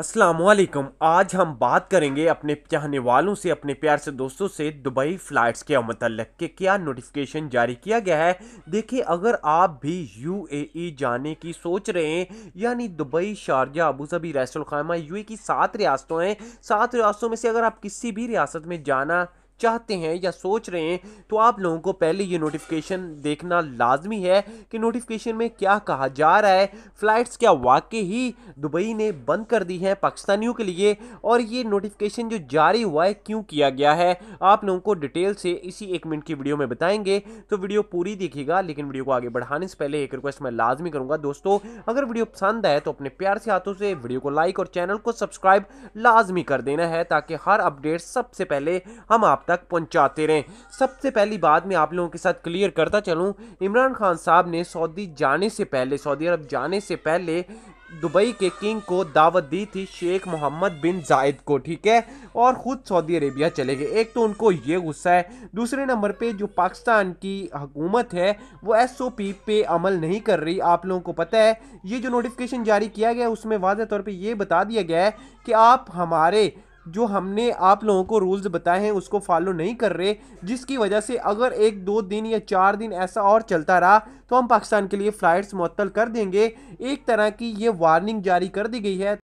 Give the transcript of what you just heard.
अस्सलाम वालेकुम आज हम बात करेंगे अपने चाहने वालों से अपने प्यार से दोस्तों से दुबई फ़्लाइट्स के मतलब के क्या नोटिफिकेशन जारी किया गया है देखिए अगर आप भी यूएई e जाने की सोच रहे हैं यानी दुबई शारजा अबूधाबी रैसल खामा यू e की सात रियासतों हैं सात रियासतों में से अगर आप किसी भी रियासत में जाना चाहते हैं या सोच रहे हैं तो आप लोगों को पहले ये नोटिफिकेशन देखना लाजमी है कि नोटिफिकेशन में क्या कहा जा रहा है फ़्लाइट्स क्या वाकई ही दुबई ने बंद कर दी है पाकिस्तानियों के लिए और ये नोटिफिकेशन जो जारी हुआ है क्यों किया गया है आप लोगों को डिटेल से इसी एक मिनट की वीडियो में बताएंगे तो वीडियो पूरी देखिएगा लेकिन वीडियो को आगे बढ़ाने से पहले एक रिक्वेस्ट मैं लाजमी करूँगा दोस्तों अगर वीडियो पसंद आए तो अपने प्यार से हाथों से वीडियो को लाइक और चैनल को सब्सक्राइब लाजमी कर देना है ताकि हर अपडेट सबसे पहले हम आप तक पहुंचाते रहें सबसे पहली बात मैं आप लोगों के साथ क्लियर करता चलूँ इमरान खान साहब ने सऊदी जाने से पहले सऊदी अरब जाने से पहले दुबई के किंग को दावत दी थी शेख मोहम्मद बिन जायद को ठीक है और ख़ुद सऊदी अरेबिया चले गए एक तो उनको ये गुस्सा है दूसरे नंबर पे जो पाकिस्तान की हुकूमत है वो एस ओ पी पे अमल नहीं कर रही आप लोगों को पता है ये जो नोटिफिकेशन जारी किया गया उसमें वाजह तौर पे ये बता दिया गया है कि आप हमारे जो हमने आप लोगों को रूल्स बताए हैं उसको फॉलो नहीं कर रहे जिसकी वजह से अगर एक दो दिन या चार दिन ऐसा और चलता रहा तो हम पाकिस्तान के लिए फ़्लाइट्स मअतल कर देंगे एक तरह की ये वार्निंग जारी कर दी गई है